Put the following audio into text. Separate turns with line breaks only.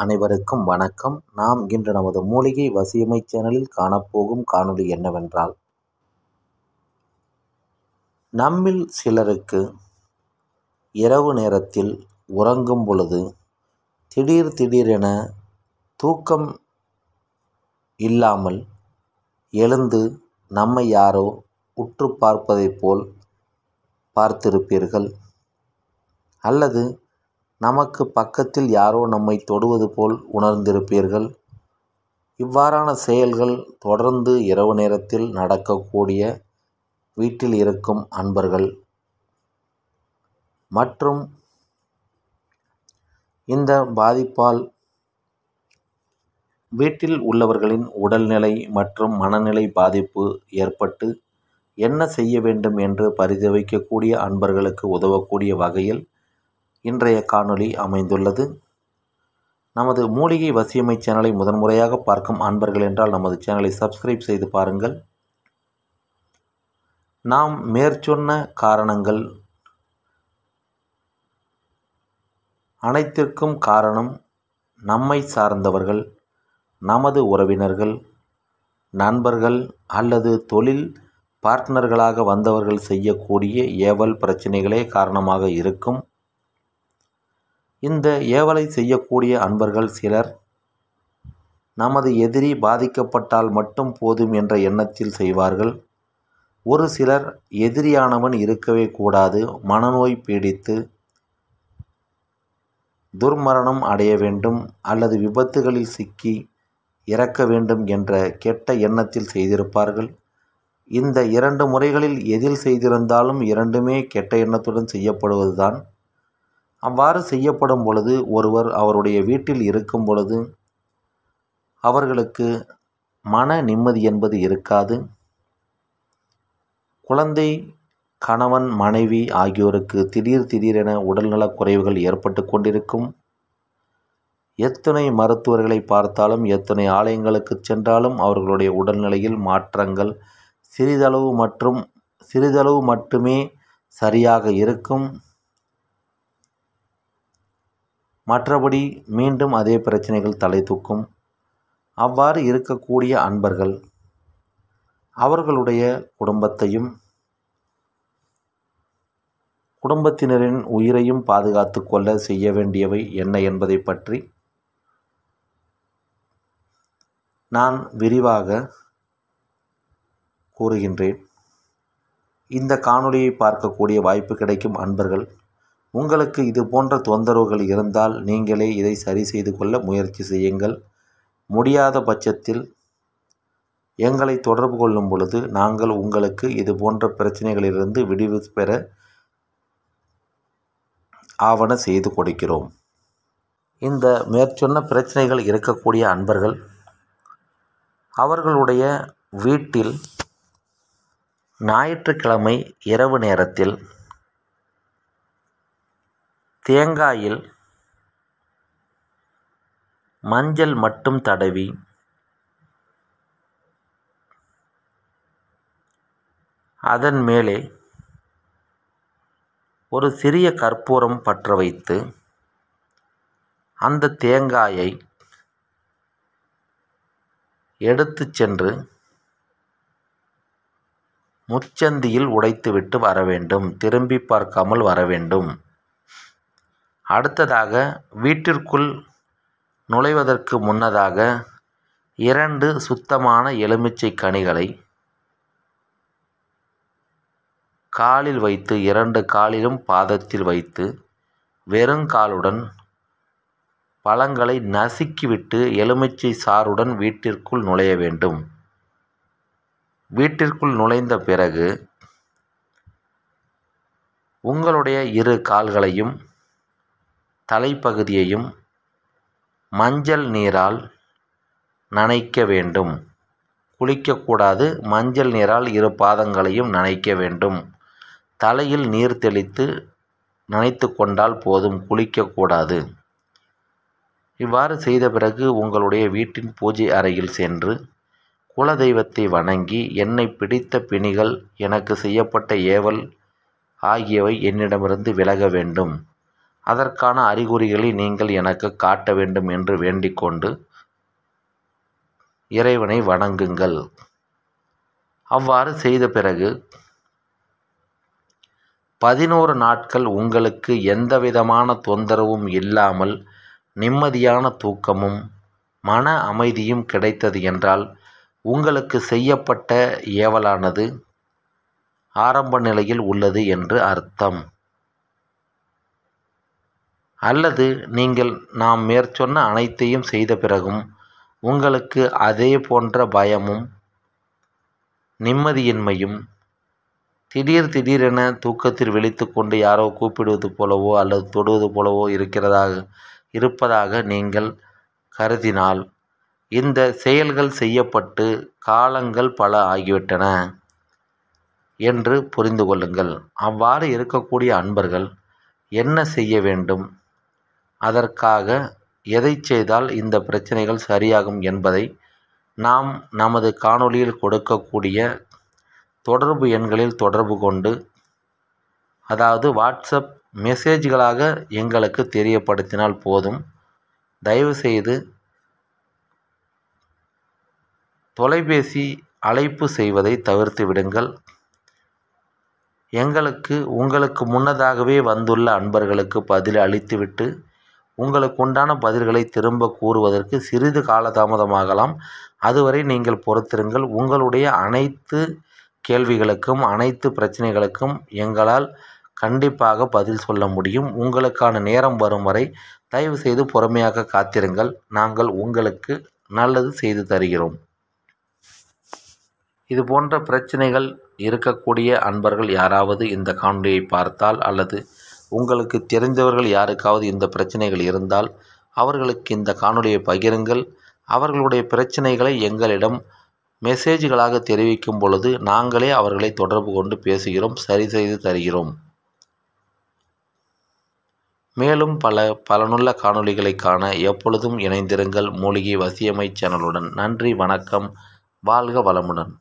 அனைவருக்கும் வணக்கம் நாம் இன்று நமது மூலிகை வசியமை சேனலில் காணப்போகும் காணொளி என்னவென்றால் நம்மில் சிலருக்கு இரவு நேரத்தில் உறங்கும் பொழுது திடீர் திடீரென தூக்கம் இல்லாமல் எழுந்து நம்மை யாரோ உற்று பார்ப்பதைப் போல் பார்த்திருப்பீர்கள் அல்லது நமக்கு பக்கத்தில் யாரோ நம்மை தொடுவது போல் உணர்ந்திருப்பீர்கள் இவ்வாறான செயல்கள் தொடர்ந்து இரவு நேரத்தில் நடக்கக்கூடிய வீட்டில் இருக்கும் அன்பர்கள் மற்றும் இந்த பாதிப்பால் வீட்டில் உள்ளவர்களின் உடல்நிலை மற்றும் மனநிலை பாதிப்பு ஏற்பட்டு என்ன செய்ய வேண்டும் என்று பரிதவிக்கக்கூடிய அன்பர்களுக்கு உதவக்கூடிய வகையில் இன்றைய காணொளி அமைந்துள்ளது நமது மூலிகை வசியமை சேனலை முதன்முறையாக பார்க்கும் அன்பர்கள் என்றால் நமது சேனலை சப்ஸ்கிரைப் செய்து பாருங்கள் நாம் மேற்சொன்ன காரணங்கள் அனைத்திற்கும் காரணம் நம்மை சார்ந்தவர்கள் நமது உறவினர்கள் நண்பர்கள் அல்லது தொழில் பார்ட்னர்களாக வந்தவர்கள் செய்யக்கூடிய ஏவல் பிரச்சனைகளே காரணமாக இருக்கும் இந்த ஏவலை செய்யக்கூடிய அன்பர்கள் சிலர் நமது எதிரி பாதிக்கப்பட்டால் மட்டும் போதும் என்ற எண்ணத்தில் செய்வார்கள் ஒரு சிலர் எதிரியானவன் இருக்கவே கூடாது மனநோய் பீடித்து துர்மரணம் அடைய வேண்டும் அல்லது விபத்துகளில் சிக்கி இறக்க வேண்டும் என்ற கெட்ட எண்ணத்தில் செய்திருப்பார்கள் இந்த இரண்டு முறைகளில் எதில் செய்திருந்தாலும் இரண்டுமே கெட்ட எண்ணத்துடன் செய்யப்படுவதுதான் அவ்வாறு செய்யப்படும் பொழுது ஒருவர் அவருடைய வீட்டில் இருக்கும் பொழுது அவர்களுக்கு மன நிம்மதி என்பது இருக்காது குழந்தை கணவன் மனைவி ஆகியோருக்கு திடீர் திடீரென உடல்நலக் குறைவுகள் ஏற்பட்டு கொண்டிருக்கும் எத்தனை மருத்துவர்களை பார்த்தாலும் எத்தனை ஆலயங்களுக்கு சென்றாலும் அவர்களுடைய உடல்நிலையில் மாற்றங்கள் சிறிதளவு மற்றும் சிறிதளவு மட்டுமே சரியாக இருக்கும் மற்றபடி மீண்டும் அதே பிரச்சனைகள் தலை தூக்கும் அவ்வாறு இருக்கக்கூடிய அன்பர்கள் அவர்களுடைய குடும்பத்தையும் குடும்பத்தினரின் உயிரையும் பாதுகாத்து கொள்ள செய்ய வேண்டியவை என்ன என்பதை பற்றி நான் விரிவாக கூறுகின்றேன் இந்த காணொளியை பார்க்கக்கூடிய வாய்ப்பு கிடைக்கும் அன்பர்கள் உங்களுக்கு இது போன்ற தொந்தரவுகள் இருந்தால் நீங்களே இதை சரி செய்து கொள்ள முயற்சி செய்யுங்கள் முடியாத பட்சத்தில் எங்களை தொடர்பு கொள்ளும் பொழுது நாங்கள் உங்களுக்கு இது போன்ற பிரச்சனைகளிலிருந்து விடுவி பெற ஆவண செய்து கொடுக்கிறோம் இந்த மேற்சொன்ன பிரச்சனைகள் இருக்கக்கூடிய அன்பர்கள் அவர்களுடைய வீட்டில் ஞாயிற்றுக்கிழமை இரவு நேரத்தில் தேங்காயில் மஞ்சள் மட்டும் தடவி அதன் மேலே ஒரு சிறிய கற்பூரம் பற்ற வைத்து அந்த தேங்காயை எடுத்து சென்று முச்சந்தியில் உடைத்துவிட்டு வர வேண்டும் திரும்பி பார்க்காமல் வர வேண்டும் அடுத்ததாக வீட்டிற்குள் நுழைவதற்கு முன்னதாக இரண்டு சுத்தமான எலுமிச்சை கனிகளை காலில் வைத்து இரண்டு காலிலும் பாதத்தில் வைத்து வெறுங்காலுடன் பழங்களை நசுக்கிவிட்டு எலுமிச்சை சாருடன் வீட்டிற்குள் நுழைய வேண்டும் வீட்டிற்குள் நுழைந்த பிறகு உங்களுடைய இரு கால்களையும் தலைப்பகுதியையும் மஞ்சள் நீரால் நனைக்க வேண்டும் குளிக்கக்கூடாது மஞ்சள் நீரால் இரு பாதங்களையும் நனைக்க வேண்டும் தலையில் நீர் தெளித்து நனைத்து கொண்டால் போதும் குளிக்கக்கூடாது இவ்வாறு செய்த பிறகு உங்களுடைய வீட்டின் பூஜை அறையில் சென்று குலதெய்வத்தை வணங்கி என்னை பிடித்த பிணிகள் எனக்கு செய்யப்பட்ட ஏவல் ஆகியவை என்னிடமிருந்து விலக வேண்டும் அதற்கான அறிகுறிகளை நீங்கள் எனக்கு காட்ட வேண்டும் என்று வேண்டிக்கொண்டு இறைவனை வணங்குங்கள் அவ்வாறு செய்த பிறகு பதினோரு நாட்கள் உங்களுக்கு எந்தவிதமான தொந்தரவும் இல்லாமல் நிம்மதியான தூக்கமும் மன அமைதியும் கிடைத்தது என்றால் உங்களுக்கு செய்யப்பட்ட ஏவலானது ஆரம்ப நிலையில் உள்ளது என்று அர்த்தம் அல்லது நீங்கள் நாம் மேற்சொன்ன அனைத்தையும் செய்த பிறகும் உங்களுக்கு அதே போன்ற பயமும் நிம்மதியின்மையும் திடீர் திடீரென தூக்கத்தில் கொண்டு யாரோ கூப்பிடுவது போலவோ அல்லது தொடுவது போலவோ இருக்கிறதாக இருப்பதாக நீங்கள் கருதினால் இந்த செயல்கள் செய்யப்பட்டு காலங்கள் பல ஆகிவிட்டன என்று புரிந்து கொள்ளுங்கள் அவ்வாறு இருக்கக்கூடிய அன்பர்கள் என்ன செய்ய வேண்டும் அதற்காக எதை செய்தால் இந்த பிரச்சனைகள் சரியாகும் என்பதை நாம் நமது காணொளியில் கொடுக்கக்கூடிய தொடர்பு எண்களில் தொடர்பு கொண்டு அதாவது வாட்ஸ்அப் மெசேஜ்களாக எங்களுக்கு தெரியப்படுத்தினால் போதும் தயவுசெய்து தொலைபேசி அழைப்பு செய்வதை தவிர்த்து விடுங்கள் எங்களுக்கு உங்களுக்கு முன்னதாகவே வந்துள்ள அன்பர்களுக்கு பதில் அளித்துவிட்டு உங்களுக்கு உண்டான பதில்களை திரும்ப கூறுவதற்கு சிறிது காலதாமதமாகலாம் அதுவரை நீங்கள் பொறுத்திருங்கள் உங்களுடைய அனைத்து கேள்விகளுக்கும் அனைத்து பிரச்சனைகளுக்கும் எங்களால் கண்டிப்பாக பதில் சொல்ல முடியும் உங்களுக்கான நேரம் வரும் வரை தயவு செய்து பொறுமையாக காத்திருங்கள் நாங்கள் உங்களுக்கு நல்லது செய்து தருகிறோம் இது போன்ற பிரச்சனைகள் இருக்கக்கூடிய அன்பர்கள் யாராவது இந்த காணொலியை பார்த்தால் அல்லது உங்களுக்கு தெரிந்தவர்கள் யாருக்காவது இந்த பிரச்சனைகள் இருந்தால் அவர்களுக்கு இந்த காணொலியை பகிருங்கள் அவர்களுடைய பிரச்சனைகளை எங்களிடம் மெசேஜ்களாக தெரிவிக்கும் பொழுது நாங்களே அவர்களை தொடர்பு கொண்டு பேசுகிறோம் சரி செய்து தருகிறோம் மேலும் பல பலனுள்ள காணொளிகளை காண எப்பொழுதும் இணைந்திருங்கள் மூலிகை வசியமை சேனலுடன் நன்றி வணக்கம் வாழ்க வளமுடன்